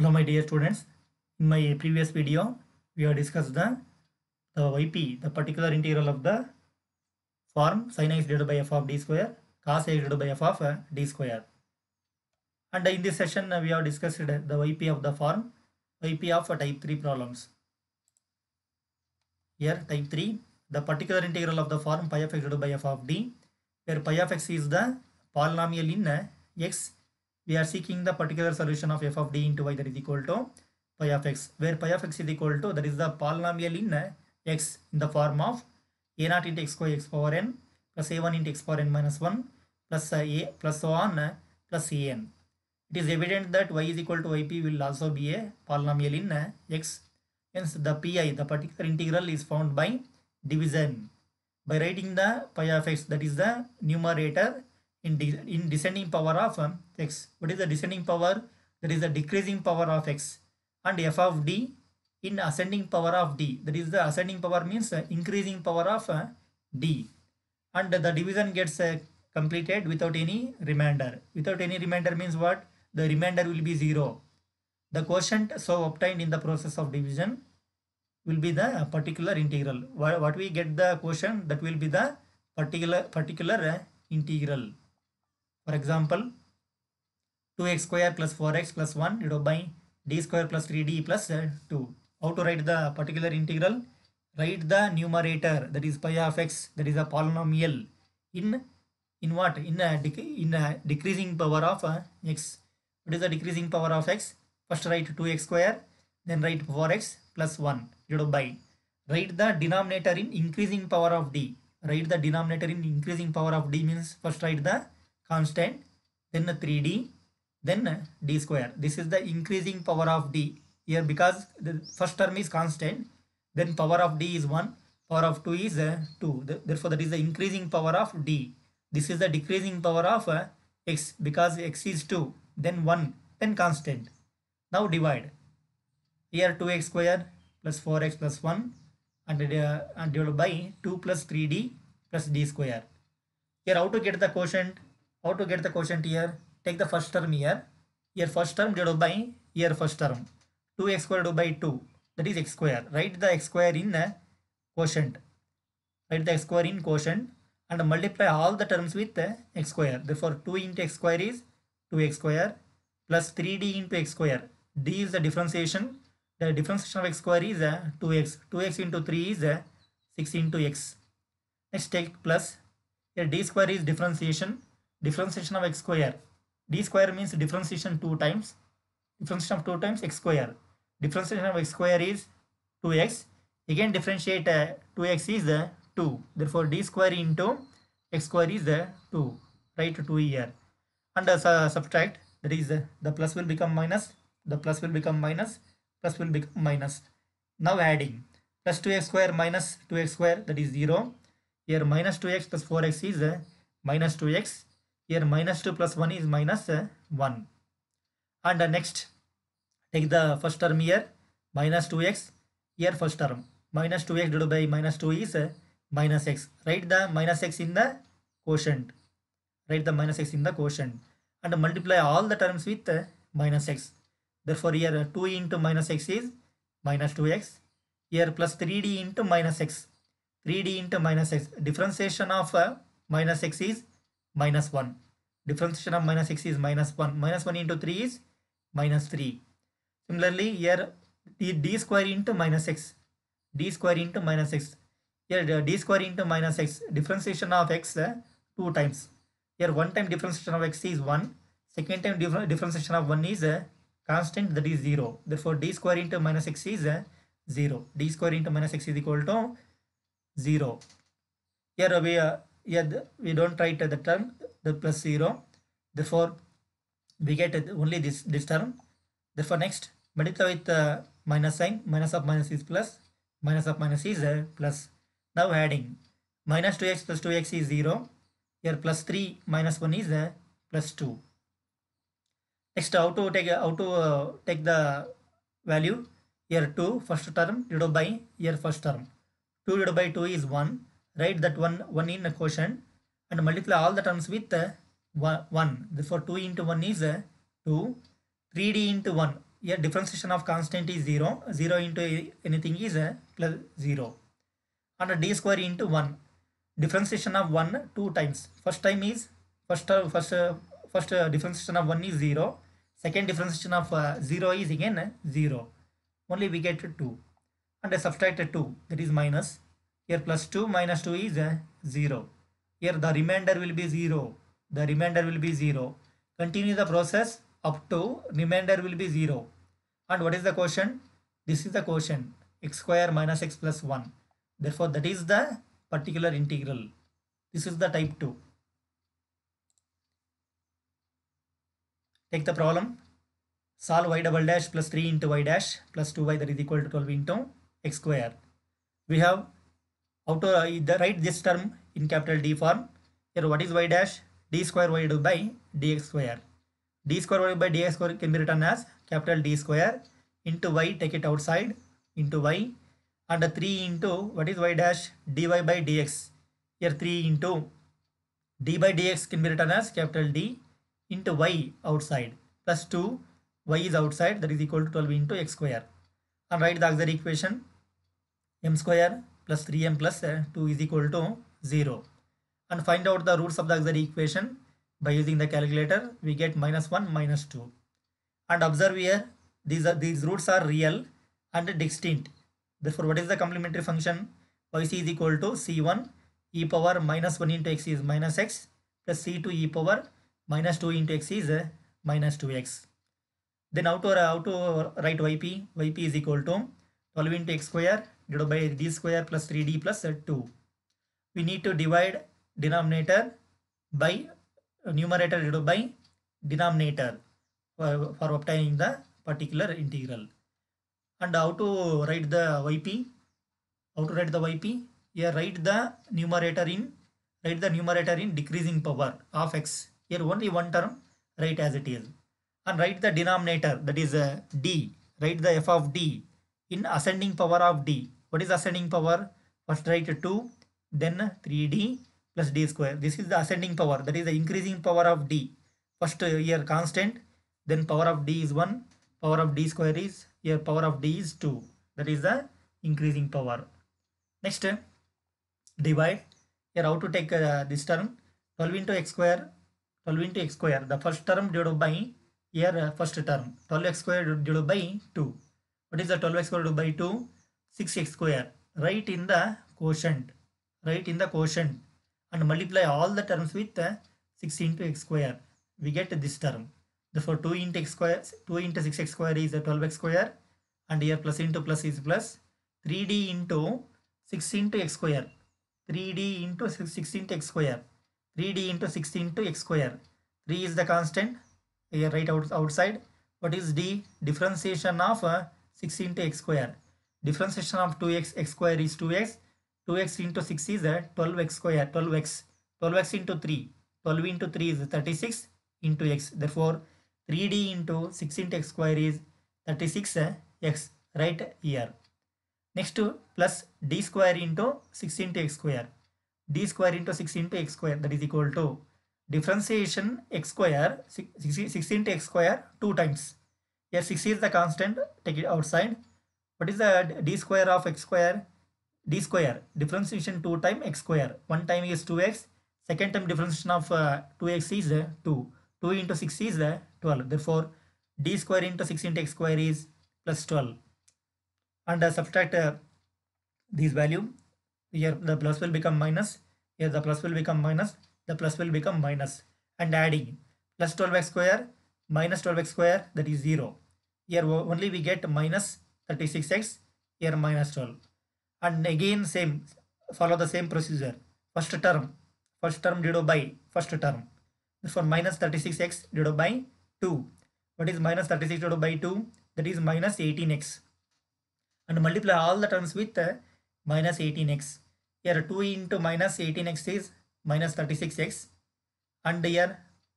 Hello my dear students, in my previous video we have discussed the, the yp, the particular integral of the form sin x divided by f of d square, cos x divided by f of uh, d square. And in this session uh, we have discussed the yp of the form, yp of type 3 problems. Here type 3, the particular integral of the form pi of x divided by f of d, where pi of x is the polynomial in uh, x we are seeking the particular solution of f of d into y that is equal to pi of x where pi of x is equal to that is the polynomial in uh, x in the form of a naught into x square x power n plus a1 into x power n minus 1 plus uh, a plus so on uh, plus an. It is evident that y is equal to yp will also be a polynomial in x. Hence the pi, the particular integral is found by division. By writing the pi of x that is the numerator in, de in descending power of um, x. What is the descending power? That is the decreasing power of x. And f of d in ascending power of d. That is the ascending power means uh, increasing power of uh, d. And the division gets uh, completed without any remainder. Without any remainder means what? The remainder will be 0. The quotient so obtained in the process of division will be the particular integral. What we get the quotient that will be the particular particular uh, integral. For example, 2x square plus 4x plus 1 divided by d square plus 3d plus 2. How to write the particular integral? Write the numerator that is pi of x that is a polynomial in in what? In a, in a decreasing power of uh, x. What is the decreasing power of x? First write 2x square then write 4x plus 1 divided by write the denominator in increasing power of d write the denominator in increasing power of d means first write the constant then 3d then d square this is the increasing power of d here because the first term is constant then power of d is 1 power of 2 is uh, 2 therefore that is the increasing power of d this is the decreasing power of uh, x because x is 2 then 1 then constant now divide here 2x square plus 4x plus 1 and, uh, and divided by 2 plus 3d plus d square here how to get the quotient how to get the quotient here take the first term here Your first term divided by your first term 2x square divided by 2 that is x square write the x square in the quotient write the x square in quotient and multiply all the terms with the x square therefore 2 into x square is 2x square plus 3d into x square d is the differentiation the differentiation of x square is 2x 2x into 3 is 6 into x next take plus here d square is differentiation differentiation of x square d square means differentiation two times differentiation of two times x square differentiation of x square is 2x again differentiate uh, 2x is the uh, 2 therefore d square into x square is the uh, 2 right 2 here and uh, subtract that is uh, the plus will become minus the plus will become minus plus will become minus now adding plus 2x square minus 2x square that is 0 here minus 2x plus 4x is uh, minus 2x here minus 2 plus 1 is minus uh, 1. And uh, next, take the first term here, minus 2x. Here first term, minus 2x divided by minus 2 is uh, minus x. Write the minus x in the quotient. Write the minus x in the quotient. And multiply all the terms with minus x. Therefore, here 2 into minus x is minus 2x. Here plus 3d into minus x. 3d into minus x. Differentiation of minus x is minus 1. Differentiation of minus 6 is minus 1. Minus 1 into 3 is minus 3. Similarly, here d, d square into minus 6. d square into minus 6. Here d square into minus x. Differentiation of x uh, 2 times. Here one time differentiation of x is 1. Second time differ differentiation of 1 is uh, constant that is 0. Therefore, d square into minus x is uh, 0. d square into minus x is equal to 0. Here we uh, yeah, we don't write the term the plus 0 therefore we get only this this term therefore next multiply with uh, minus sign minus of minus is plus minus of minus is uh, plus now adding minus 2x plus 2x is 0 here plus 3 minus 1 is uh, plus 2 next how to take how to uh, take the value here 2 first term divided by here first term 2 divided by 2 is 1 write that one one in a quotient and multiply all the terms with uh, 1 therefore 2 into 1 is uh, 2 3d into 1 here differentiation of constant is 0 0 into anything is uh, plus 0 and d square into 1 differentiation of 1 two times first time is first uh, first uh, first uh, differentiation of 1 is 0 second differentiation of 0 is again 0 only we get 2 and I subtract 2 that is minus here plus 2 minus 2 is uh, 0. Here the remainder will be 0. The remainder will be 0. Continue the process up to remainder will be 0. And what is the quotient? This is the quotient x square minus x plus 1. Therefore that is the particular integral. This is the type 2. Take the problem. Solve y double dash plus 3 into y dash plus 2y that is equal to 12 into x square. We have how to write this term in capital D form here what is y dash d square y divided by dx square d square y by dx square can be written as capital D square into y take it outside into y and 3 into what is y dash dy by dx here 3 into d by dx can be written as capital D into y outside plus 2 y is outside that is equal to 12 into x square and write the auxiliary equation m square plus 3m plus uh, 2 is equal to 0 and find out the roots of the auxiliary equation by using the calculator we get minus 1 minus 2 and observe here these are these roots are real and distinct therefore what is the complementary function yc is equal to c1 e power minus 1 into x is minus x plus c2 e power minus 2 into x is uh, minus 2x then how to, how to write yp yp is equal to 12 into x square divided by d square plus 3d plus 2. We need to divide denominator by uh, numerator divided by denominator for, for obtaining the particular integral. And how to write the yp? How to write the yp? Here write the numerator in write the numerator in decreasing power of x. Here only one term write as it is. And write the denominator that is uh, d. Write the f of d in ascending power of d what is ascending power first write 2 then 3d plus d square this is the ascending power that is the increasing power of d first here constant then power of d is 1 power of d square is here power of d is 2 that is the increasing power next divide here how to take uh, this term 12 into x square 12 into x square the first term divided by here uh, first term 12x square divided by 2 what is the 12x square divided by 2 6 x square. Write in the quotient. Write in the quotient and multiply all the terms with 6 into x square. We get this term. Therefore 2 into x square, 2 into 6x square is 12x square and here plus into plus is plus 3d into 6 into x square. 3d into 6, to into x square. 3d into 6 into x square. 3 is the constant here right out, outside. What is d? Differentiation of uh, 6 into x square differentiation of 2x x square is 2x 2x into 6 is 12x square 12x 12x into 3 12 into 3 is 36 into x therefore 3d into 6 into x square is 36x uh, right here next to plus d square into 6 into x square d square into 6 into x square that is equal to differentiation x square 16 6, 6 into x square 2 times here 6 is the constant take it outside what is the d square of x square d square differentiation 2 time x square one time is 2x second time differentiation of uh, 2x is uh, 2 2 into 6 is uh, 12 therefore d square into 6 into x square is plus 12 and uh, subtract uh, this value here the plus will become minus here the plus will become minus the plus will become minus and adding plus 12x square minus 12x square that is 0 here only we get minus 36x here minus 12 and again same follow the same procedure first term first term divided by first term therefore minus 36x divided by 2 what is minus 36 divided by 2 that is minus 18x and multiply all the terms with uh, minus 18x here 2 into minus 18x is minus 36x and here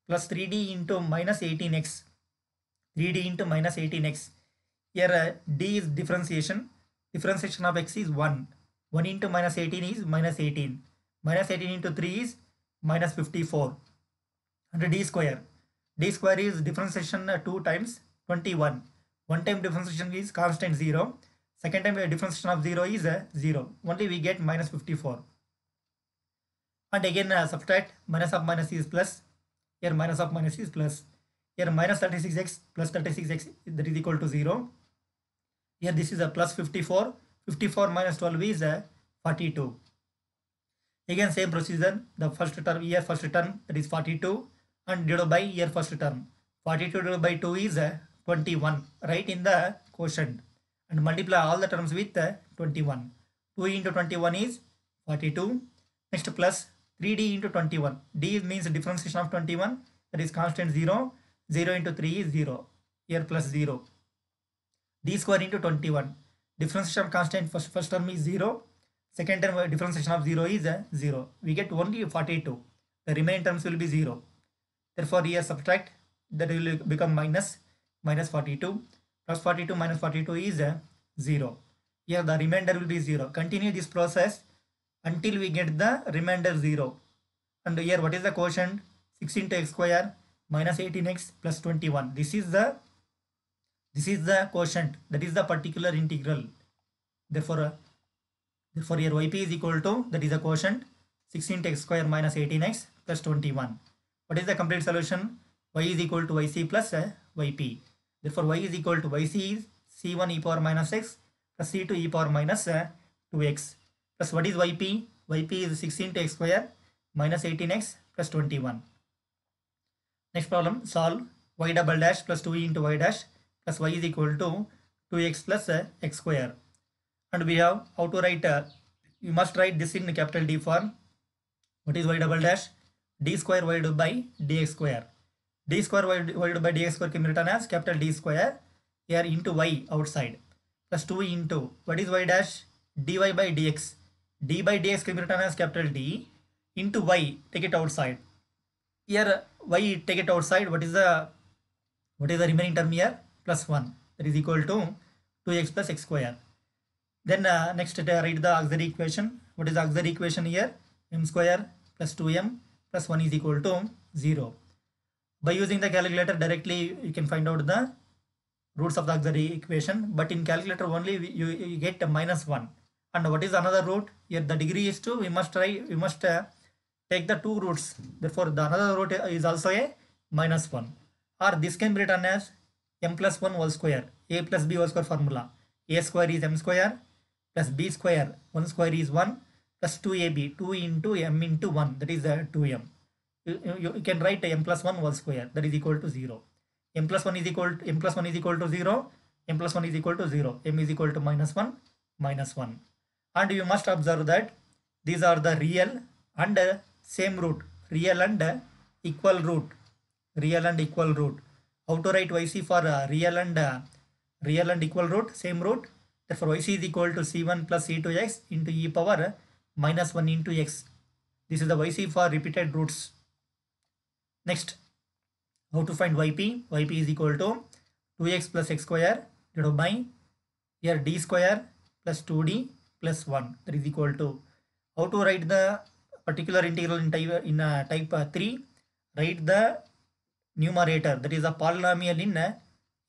plus 3d into minus 18x 3d into minus 18x here uh, d is differentiation. Differentiation of x is 1. 1 into minus 18 is minus 18. Minus 18 into 3 is minus 54. And d square. d square is differentiation uh, 2 times 21. One time differentiation is constant 0. Second time uh, differentiation of 0 is uh, 0. Only we get minus 54. And again uh, subtract minus of minus is plus. Here minus of minus is plus. Here minus 36x plus 36x that is equal to 0. Here this is a plus 54. 54 minus 12 is a 42. Again same procedure. The first term year first term that is 42 and divided by year first term. 42 divided by 2 is a 21 right in the quotient and multiply all the terms with 21. 2 into 21 is 42. Next plus 3d into 21. d means differentiation of 21 that is constant 0. 0 into 3 is 0. Here plus 0 d square into 21 differentiation constant first, first term is 0 second term uh, differentiation of 0 is uh, 0 we get only 42 the remaining terms will be 0 therefore here subtract that will become minus minus 42 plus 42 minus 42 is uh, 0 here the remainder will be 0 continue this process until we get the remainder 0 and here what is the quotient 16 to x square minus 18x plus 21 this is the this is the quotient, that is the particular integral. Therefore, uh, therefore your yp is equal to, that is a quotient, 16x square minus 18x plus 21. What is the complete solution? y is equal to yc plus uh, yp. Therefore, y is equal to yc is c1 e power minus x plus c2 e power minus 2x. Uh, plus what is yp? yp is 16 x square minus 18x plus 21. Next problem, solve y double dash plus 2e into y dash plus y is equal to 2x plus uh, x square and we have how to write uh, you must write this in capital D form what is y double dash d square y divided by dx square d square y divided by dx square can be written as capital D square here into y outside plus 2 into what is y dash dy by dx d by dx can be written as capital D into y take it outside here y take it outside what is the what is the remaining term here plus 1 that is equal to 2x plus x square. Then uh, next uh, write the auxiliary equation. What is auxiliary equation here? m square plus 2m plus 1 is equal to 0. By using the calculator directly you can find out the roots of the auxiliary equation but in calculator only we, you, you, get minus 1 and what is another root here the degree is 2 we must try we must uh, take the two roots therefore the another root is also a minus 1 or this can be written as m plus 1 whole square a plus b whole square formula a square is m square plus b square 1 square is 1 plus 2ab 2 into m into 1 that is the 2m you, you, you can write m plus 1 whole square that is equal to 0 m plus 1 is equal to m plus 1 is equal to 0 m plus 1 is equal to 0 m is equal to minus 1 minus 1 and you must observe that these are the real and same root real and equal root real and equal root how to write yc for uh, real and uh, real and equal root same root therefore yc is equal to c1 plus c2x into e power minus 1 into x this is the yc for repeated roots next how to find yp yp is equal to 2x plus x square divided by here d square plus 2d plus 1 that is equal to how to write the particular integral in type in uh, type uh, 3 write the numerator that is a polynomial in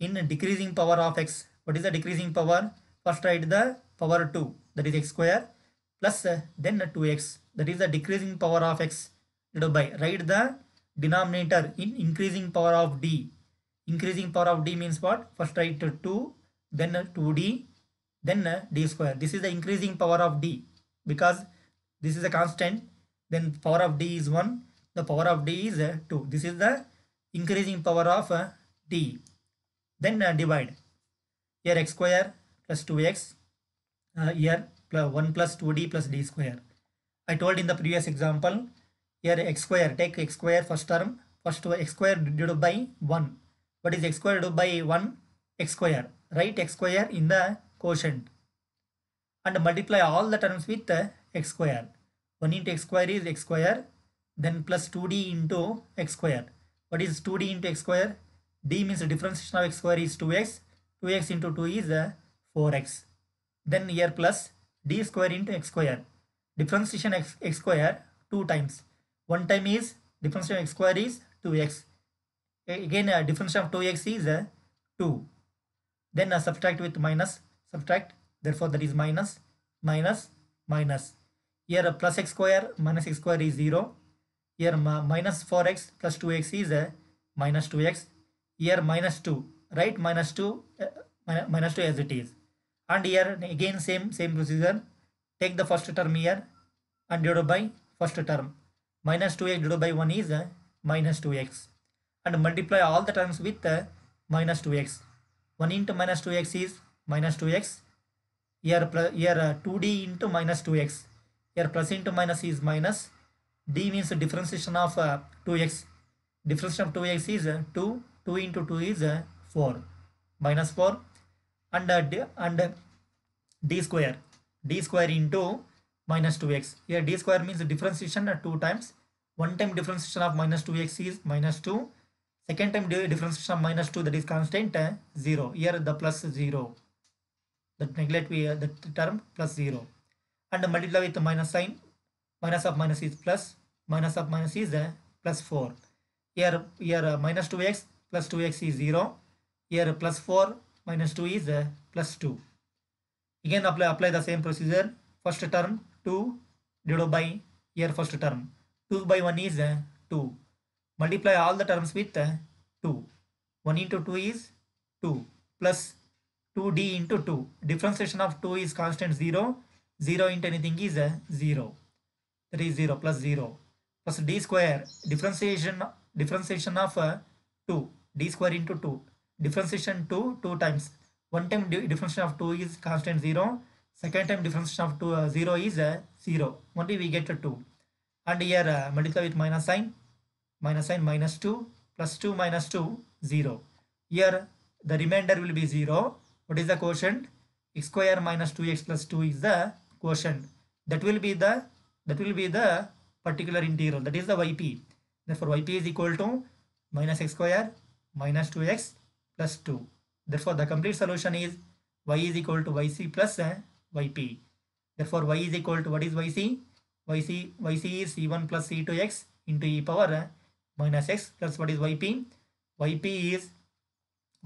in decreasing power of x what is the decreasing power first write the power 2 that is x square plus uh, then 2x that is the decreasing power of x divided by write the denominator in increasing power of d increasing power of d means what first write 2 then 2d then d square this is the increasing power of d because this is a constant then power of d is 1 the power of d is uh, 2 this is the increasing power of uh, t. Then uh, divide here x square plus 2x uh, here plus 1 plus 2d plus d square. I told in the previous example here x square take x square first term first x square divided by 1. What is x square divided by 1? x square. Right x square in the quotient and multiply all the terms with uh, x square. 1 into x square is x square then plus 2d into x square what is 2d into x square? d means the differentiation of x square is 2x. 2x into 2 is uh, 4x. Then here plus d square into x square. Differentiation x, x square 2 times. One time is differentiation of x square is 2x. x again, uh, differentiation of 2x is uh, 2. Then uh, subtract with minus. Subtract. Therefore, that is minus, minus, minus. Here uh, plus x square minus x square is 0 here minus 4x plus 2x is a minus 2x here minus 2 right minus 2 uh, minus 2 as it is and here again same same procedure take the first term here and divide by first term minus 2x divided by 1 is uh, minus 2x and multiply all the terms with uh, minus 2x 1 into minus 2x is minus 2x here, plus, here 2d uh, into minus 2x here plus into minus is minus d means differentiation of uh, 2x differentiation of 2x is uh, 2 2 into 2 is uh, 4 minus 4 and uh, d, and uh, d square d square into minus 2x here d square means differentiation at 2 times one time differentiation of minus 2x is minus 2 second time differentiation of minus 2 that is constant uh, 0 here the plus 0 that neglect we uh, the term plus 0 and multiply with minus sign minus of minus is plus minus of minus is uh, plus 4 here here uh, minus 2x plus 2x is 0 here plus 4 minus 2 is uh, plus 2 again apply apply the same procedure first term 2 divided by here first term 2 by 1 is 2 multiply all the terms with 2 1 into 2 is 2 plus 2d into 2 differentiation of 2 is constant 0 0 into anything is 0 that is 0 plus 0 plus d square differentiation differentiation of uh, 2 d square into 2 differentiation 2 2 times one time differentiation of 2 is constant 0 second time differentiation of 2 uh, 0 is uh, 0 only we get a 2 and here uh, multiply with minus sign minus sign minus 2 plus 2 minus 2 0 here the remainder will be 0 what is the quotient x square minus 2x plus 2 is the quotient that will be the that will be the particular integral that is the yp therefore yp is equal to minus x square minus 2x plus 2 therefore the complete solution is y is equal to yc plus uh, yp therefore y is equal to what is yc yc yc is c1 plus c2x into e power uh, minus x plus what is yp yp is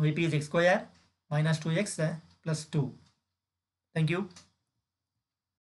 yp is x square minus 2x uh, plus 2 thank you